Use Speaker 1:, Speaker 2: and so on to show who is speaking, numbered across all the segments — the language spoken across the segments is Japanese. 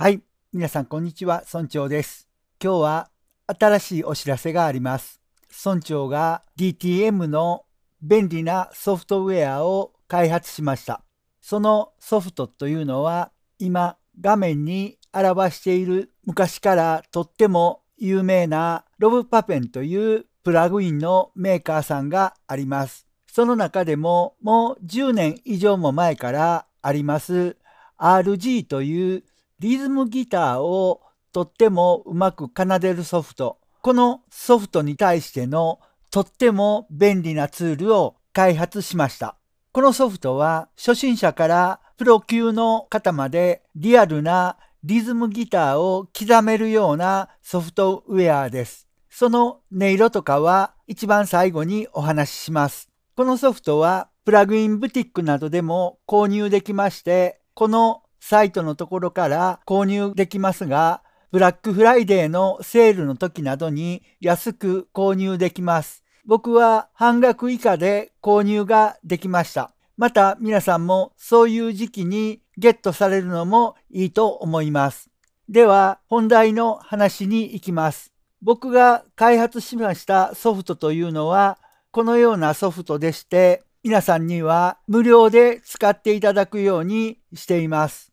Speaker 1: はい。皆さん、こんにちは。村長です。今日は新しいお知らせがあります。村長が DTM の便利なソフトウェアを開発しました。そのソフトというのは、今、画面に表している昔からとっても有名なロブパペンというプラグインのメーカーさんがあります。その中でももう10年以上も前からあります RG というリズムギターをとってもうまく奏でるソフト。このソフトに対してのとっても便利なツールを開発しました。このソフトは初心者からプロ級の方までリアルなリズムギターを刻めるようなソフトウェアです。その音色とかは一番最後にお話しします。このソフトはプラグインブティックなどでも購入できまして、このサイトのところから購入できますが、ブラックフライデーのセールの時などに安く購入できます。僕は半額以下で購入ができました。また皆さんもそういう時期にゲットされるのもいいと思います。では本題の話に行きます。僕が開発しましたソフトというのはこのようなソフトでして皆さんには無料で使っていただくようにしています。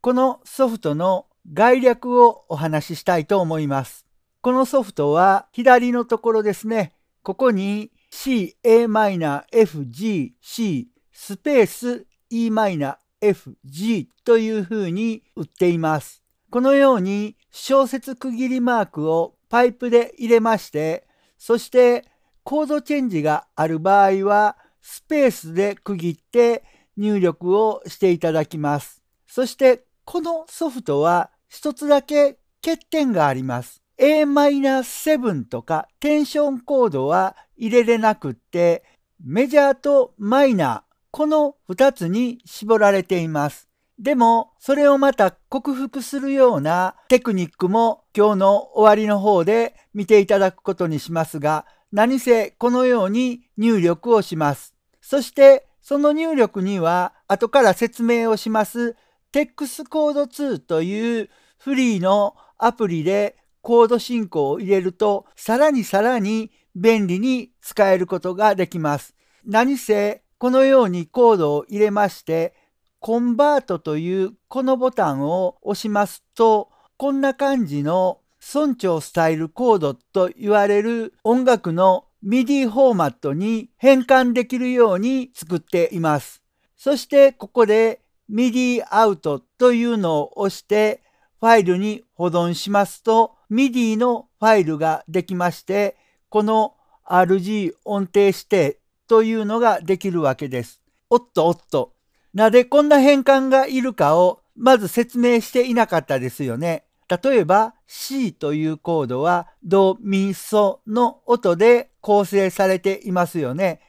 Speaker 1: このソフトの概略をお話ししたいと思います。このソフトは左のところですね、ここに C、A m F、G、C、スペース、E m F、G というふうに売っています。このように小節区切りマークをパイプで入れまして、そしてコードチェンジがある場合はスペースで区切って入力をしていただきます。そしてこのソフトは一つだけ欠点があります。Am7 とかテンションコードは入れれなくって、メジャーとマイナー、この2つに絞られています。でも、それをまた克服するようなテクニックも今日の終わりの方で見ていただくことにしますが、何せこのように入力をします。そして、その入力には後から説明をしますテックスコード2というフリーのアプリでコード進行を入れると、さらにさらに便利に使えることができます。何せ、このようにコードを入れまして、コンバートというこのボタンを押しますと、こんな感じの村長スタイルコードと言われる音楽の MIDI フォーマットに変換できるように作っています。そしてここで MIDI アウトというのを押してファイルに保存しますと MIDI のファイルができましてこの RG 音程指定というのができるわけです。おっとおっと。なぜこんな変換がいるかをまず説明していなかったですよね。例えば C というコードはド・ミ・ソの音で構成されていますよね。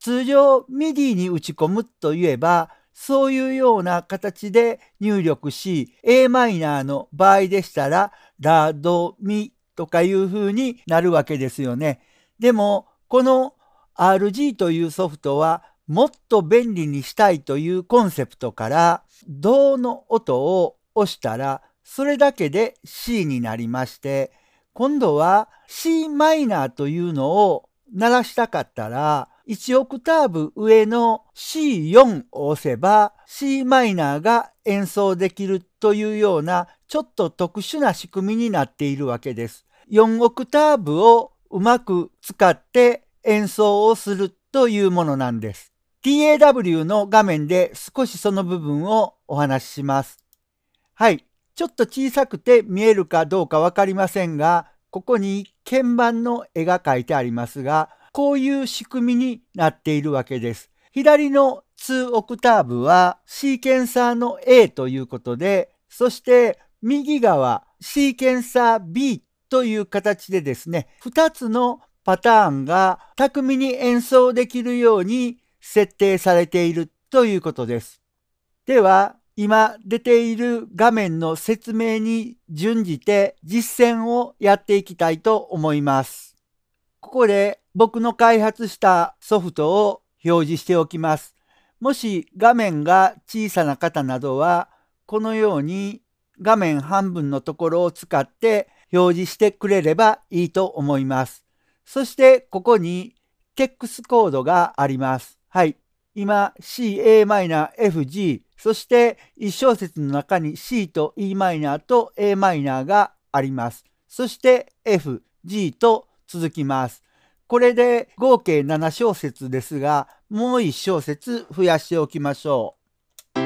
Speaker 1: 通常 MIDI に打ち込むといえばそういうような形で入力し、a マイナーの場合でしたら、ラドミとかいう風になるわけですよね。でも、この RG というソフトは、もっと便利にしたいというコンセプトから、銅の音を押したら、それだけで C になりまして、今度は c マイナーというのを鳴らしたかったら、1オクターブ上の C4 を押せば c マイナーが演奏できるというようなちょっと特殊な仕組みになっているわけです。4オクターブをうまく使って演奏をするというものなんです。TAW の画面で少しその部分をお話しします。はい。ちょっと小さくて見えるかどうかわかりませんが、ここに鍵盤の絵が描いてありますが、こういう仕組みになっているわけです。左の2オクターブはシーケンサーの A ということで、そして右側シーケンサー B という形でですね、2つのパターンが巧みに演奏できるように設定されているということです。では、今出ている画面の説明に準じて実践をやっていきたいと思います。ここで僕の開発したソフトを表示しておきます。もし画面が小さな方などは、このように画面半分のところを使って表示してくれればいいと思います。そしてここにテックスコードがあります。はい。今 CAmFg そして1小節の中に C と Em と Am があります。そして F、G と続きます。これで合計7小節ですが、もう1小節増やしておきましょう。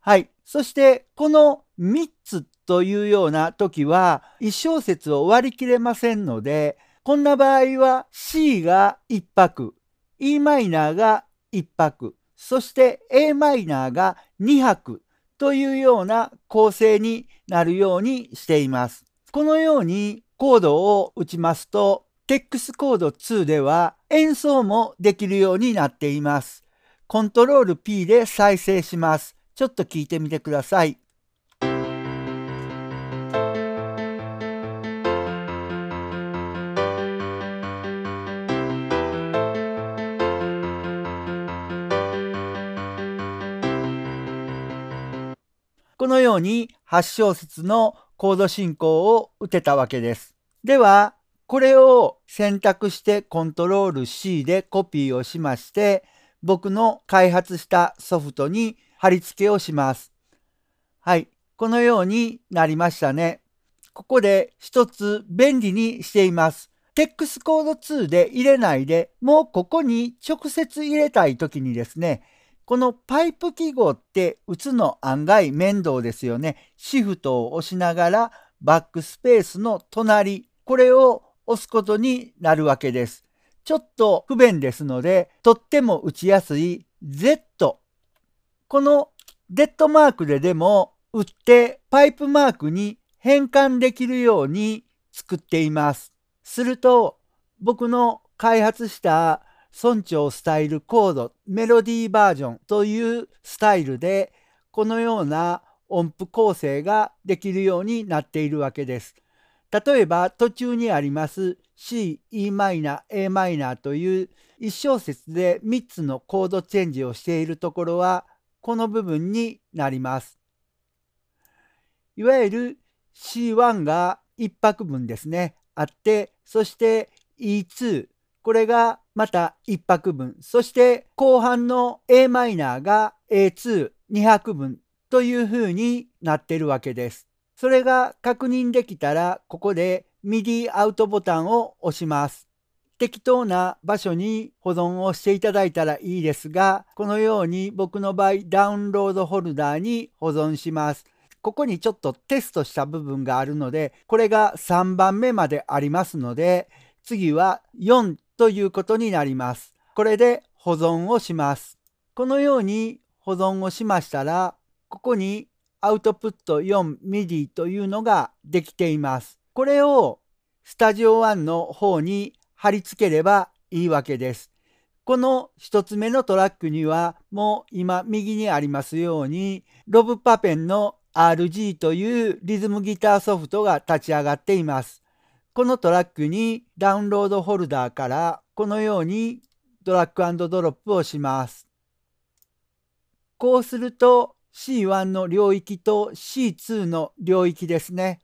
Speaker 1: はい。そして、この3つというような時は、1小節を割り切れませんので、こんな場合は C が1拍、Em が1拍、そして Am が2拍というような構成になるようにしています。このようにコードを打ちますと、TEX コード2では演奏もできるようになっています。コントロール P で再生します。ちょっと聞いてみてください。このように8小節のコード進行を打てたわけです。では、これを選択してコントロール C でコピーをしまして、僕の開発したソフトに貼り付けをします。はい。このようになりましたね。ここで一つ便利にしています。t e x c o d e 2で入れないで、もうここに直接入れたい時にですね、このパイプ記号って打つの案外面倒ですよね。シフトを押しながらバックスペースの隣、これを押すことになるわけです。ちょっと不便ですので、とっても打ちやすい Z。このデッドマークででも打ってパイプマークに変換できるように作っています。すると僕の開発した村長スタイルコードメロディーバージョンというスタイルでこのような音符構成ができるようになっているわけです。例えば途中にあります C、Em、Am という1小節で3つのコードチェンジをしているところはこの部分になります。いわゆる C1 が1拍分ですね、あって、そして E2、これがまた1拍分、そして後半の a マイナーが A22 拍分という風になってるわけです。それが確認できたら、ここで MIDI アウトボタンを押します。適当な場所に保存をしていただいたらいいですが、このように僕の場合ダウンロードホルダーに保存します。ここにちょっとテストした部分があるので、これが3番目までありますので、次は4ということになります。これで保存をします。このように保存をしましたら、ここにアウトプット4ミディというのができています。これをスタジオ1の方に貼り付ければいいわけです。この1つ目のトラックにはもう今右にありますようにロブパペンの RG というリズムギターソフトが立ち上がっています。このトラックにダウンロードホルダーからこのようにドラッグドロップをします。こうすると C1 の領域と C2 の領域ですね。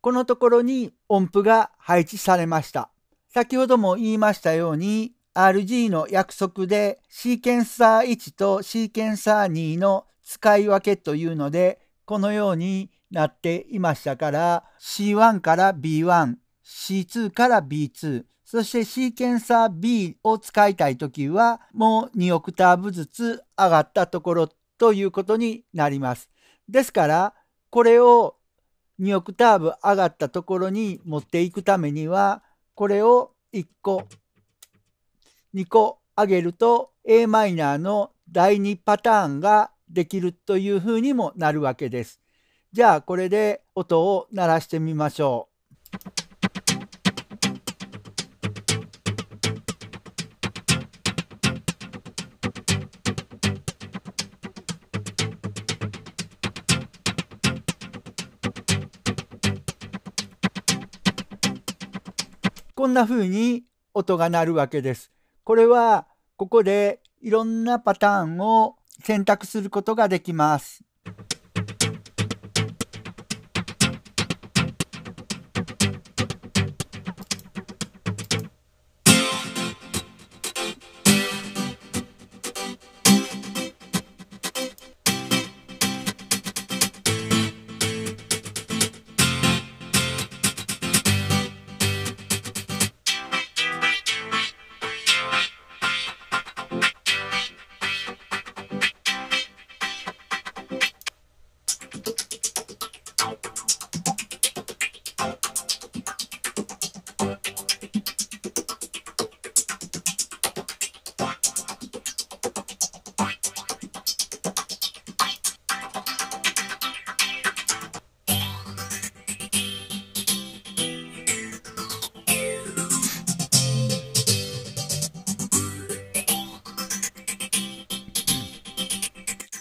Speaker 1: このところに音符が配置されました。先ほども言いましたように RG の約束でシーケンサー1とシーケンサー2の使い分けというのでこのようになっていましたから C1 から B1 C2 から B2 そしてシーケンサー B を使いたい時はもう2オクターブずつ上がったところということになります。ですからこれを2オクターブ上がったところに持っていくためにはこれを1個2個上げると a マイナーの第2パターンができるというふうにもなるわけです。じゃあこれで音を鳴らしてみましょう。こんな風に音が鳴るわけです。これはここでいろんなパターンを選択することができます。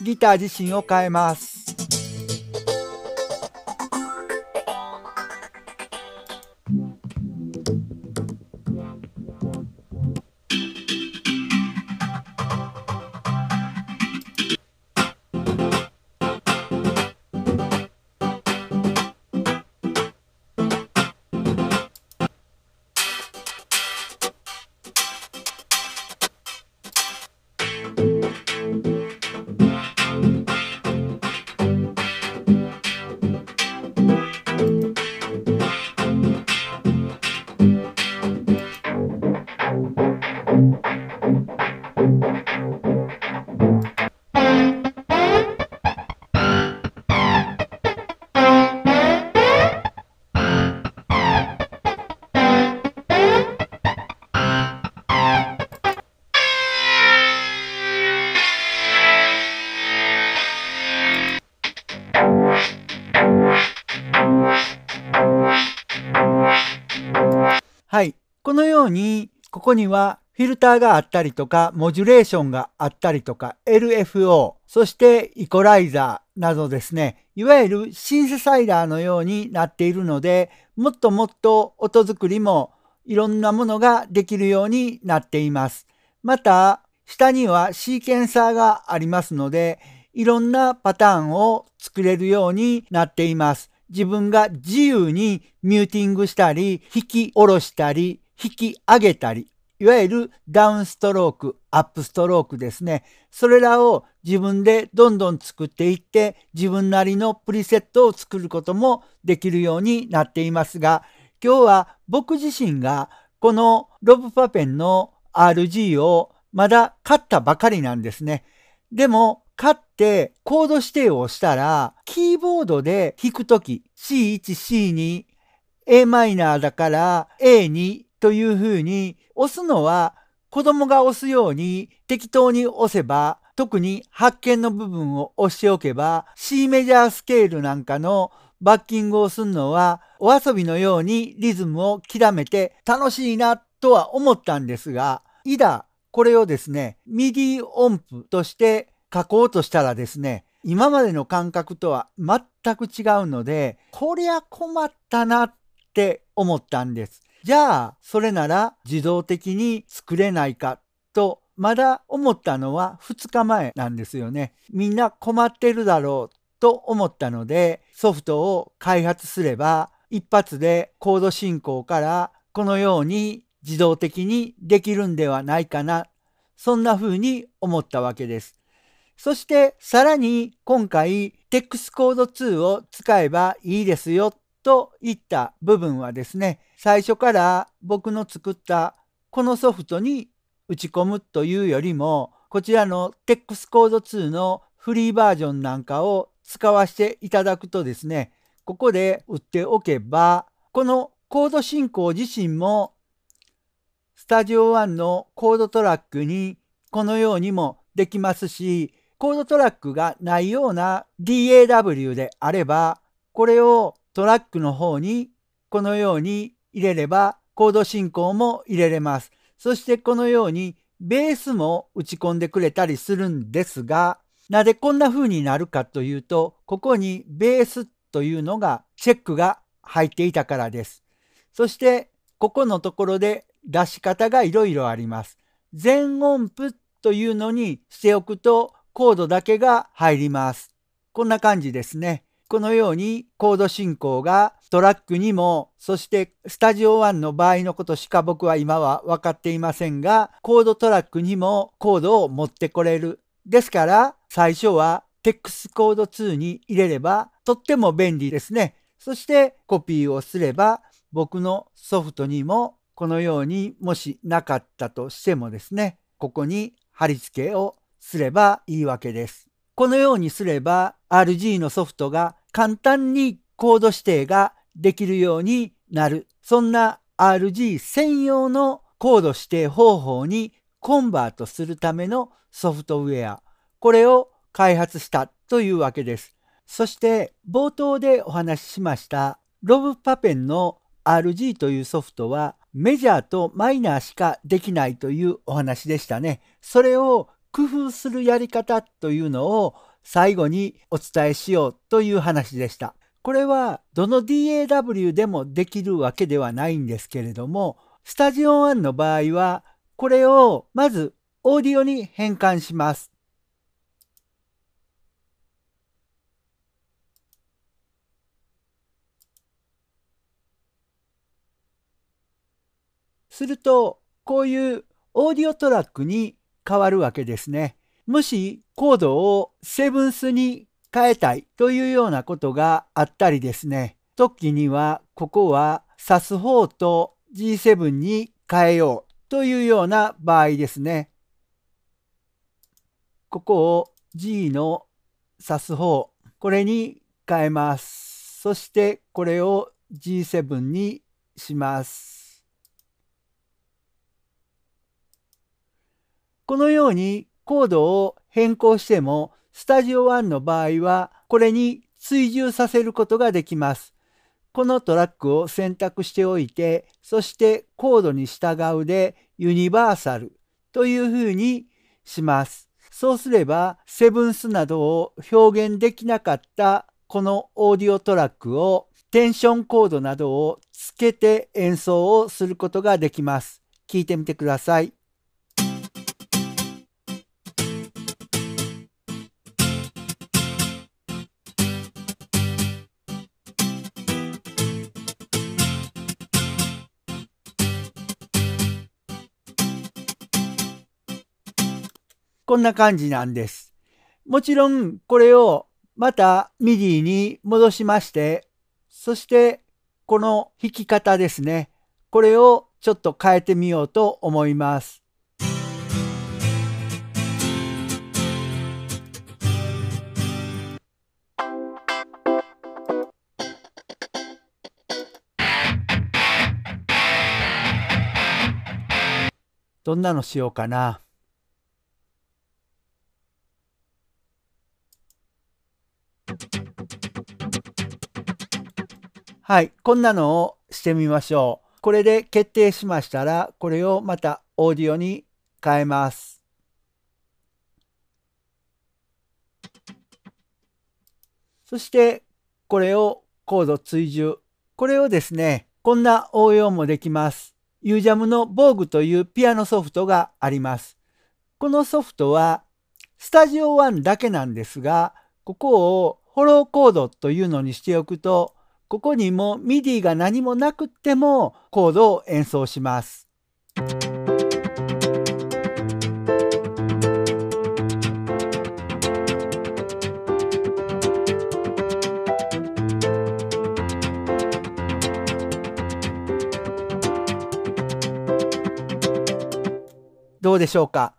Speaker 1: ギター自身を変えます。こにはフィルターがあったりとか、モジュレーションがあったりとか、LFO、そしてイコライザーなどですね、いわゆるシンセサイラーのようになっているので、もっともっと音作りもいろんなものができるようになっています。また、下にはシーケンサーがありますので、いろんなパターンを作れるようになっています。自分が自由にミューティングしたり、引き下ろしたり、引き上げたり、いわゆるダウンストローク、アップストロークですね。それらを自分でどんどん作っていって、自分なりのプリセットを作ることもできるようになっていますが、今日は僕自身がこのロブパペンの RG をまだ買ったばかりなんですね。でも、買ってコード指定をしたら、キーボードで弾くとき、C1、C2、a マイナーだから A にというふうに、押すのは子供が押すように適当に押せば、特に発見の部分を押しておけば、C メジャースケールなんかのバッキングをするのは、お遊びのようにリズムを極めて楽しいなとは思ったんですが、いざこれをですね、ミディ音符として書こうとしたらですね、今までの感覚とは全く違うので、こりゃ困ったなって思ったんです。じゃあ、それなら自動的に作れないかと、まだ思ったのは2日前なんですよね。みんな困ってるだろうと思ったので、ソフトを開発すれば、一発でコード進行からこのように自動的にできるんではないかな、そんな風に思ったわけです。そしてさらに今回 TexCode2 を使えばいいですよといった部分はですね最初から僕の作ったこのソフトに打ち込むというよりもこちらの TEX c o d e 2のフリーバージョンなんかを使わせていただくとですねここで打っておけばこのコード進行自身もスタジオ1のコードトラックにこのようにもできますしコードトラックがないような DAW であればこれをトラックの方にこのように入れればコード進行も入れれます。そしてこのようにベースも打ち込んでくれたりするんですが、なぜこんな風になるかというと、ここにベースというのがチェックが入っていたからです。そしてここのところで出し方がいろいろあります。全音符というのにしておくとコードだけが入ります。こんな感じですね。このようにコード進行がトラックにも、そしてスタジオンの場合のことしか僕は今は分かっていませんが、コードトラックにもコードを持ってこれる。ですから、最初は TEX コード2に入れればとっても便利ですね。そしてコピーをすれば僕のソフトにもこのようにもしなかったとしてもですね、ここに貼り付けをすればいいわけです。このようにすれば RG のソフトが簡単にコード指定ができるようになる。そんな RG 専用のコード指定方法にコンバートするためのソフトウェア。これを開発したというわけです。そして冒頭でお話ししましたロブパペンの RG というソフトはメジャーとマイナーしかできないというお話でしたね。それを工夫するやり方というのを最後にお伝えしようという話でした。これはどの DAW でもできるわけではないんですけれども、スタジオ1の場合は、これをまずオーディオに変換します。すると、こういうオーディオトラックに変わるわけですね。もしコードをセブンスに変えたいというようなことがあったりですね、時にはここは指す方と G7 に変えようというような場合ですね。ここを G の指す方、これに変えます。そしてこれを G7 にします。このようにコードを変更しても、スタジオ1の場合は、これに追従させることができます。このトラックを選択しておいて、そしてコードに従うでユニバーサルというふうにします。そうすれば、セブンスなどを表現できなかったこのオーディオトラックをテンションコードなどをつけて演奏をすることができます。聞いてみてください。こんな感じなんです。もちろんこれをまたミディに戻しまして、そしてこの弾き方ですね。これをちょっと変えてみようと思います。どんなのしようかな。はい、こんなのをしてみましょう。これで決定しましたら、これをまたオーディオに変えます。そして、これをコード追従。これをですね、こんな応用もできます。ユージャムの防具というピアノソフトがあります。このソフトは、スタジオ1だけなんですが、ここをフォローコードというのにしておくと、ここにも MIDI が何もなくてもコードを演奏します。どうでしょうか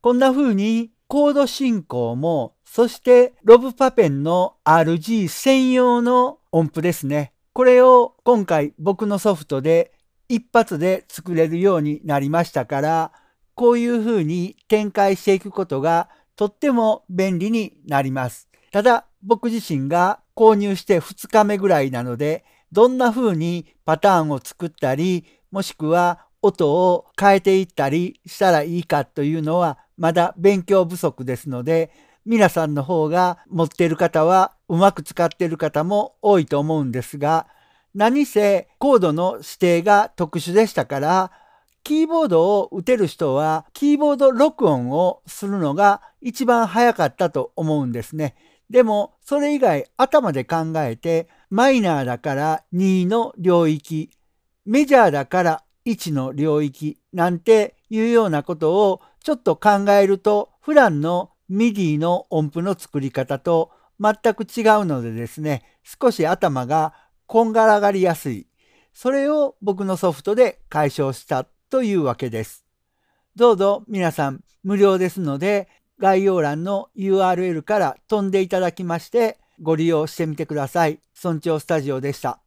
Speaker 1: こんな風にコード進行もそしてロブパペンの RG 専用の音符ですね。これを今回僕のソフトで一発で作れるようになりましたから、こういう風に展開していくことがとっても便利になります。ただ僕自身が購入して2日目ぐらいなので、どんな風にパターンを作ったり、もしくは音を変えていったりしたらいいかというのはまだ勉強不足ですので、皆さんの方が持っている方はうまく使っている方も多いと思うんですが、何せコードの指定が特殊でしたから、キーボードを打てる人はキーボード録音をするのが一番早かったと思うんですね。でもそれ以外頭で考えてマイナーだから2の領域、メジャーだから1の領域なんていうようなことをちょっと考えると普段の MIDI の音符の作り方と全く違うのでですね、少し頭がこんがらがりやすい。それを僕のソフトで解消したというわけです。どうぞ皆さん無料ですので概要欄の URL から飛んでいただきましてご利用してみてください。村長スタジオでした。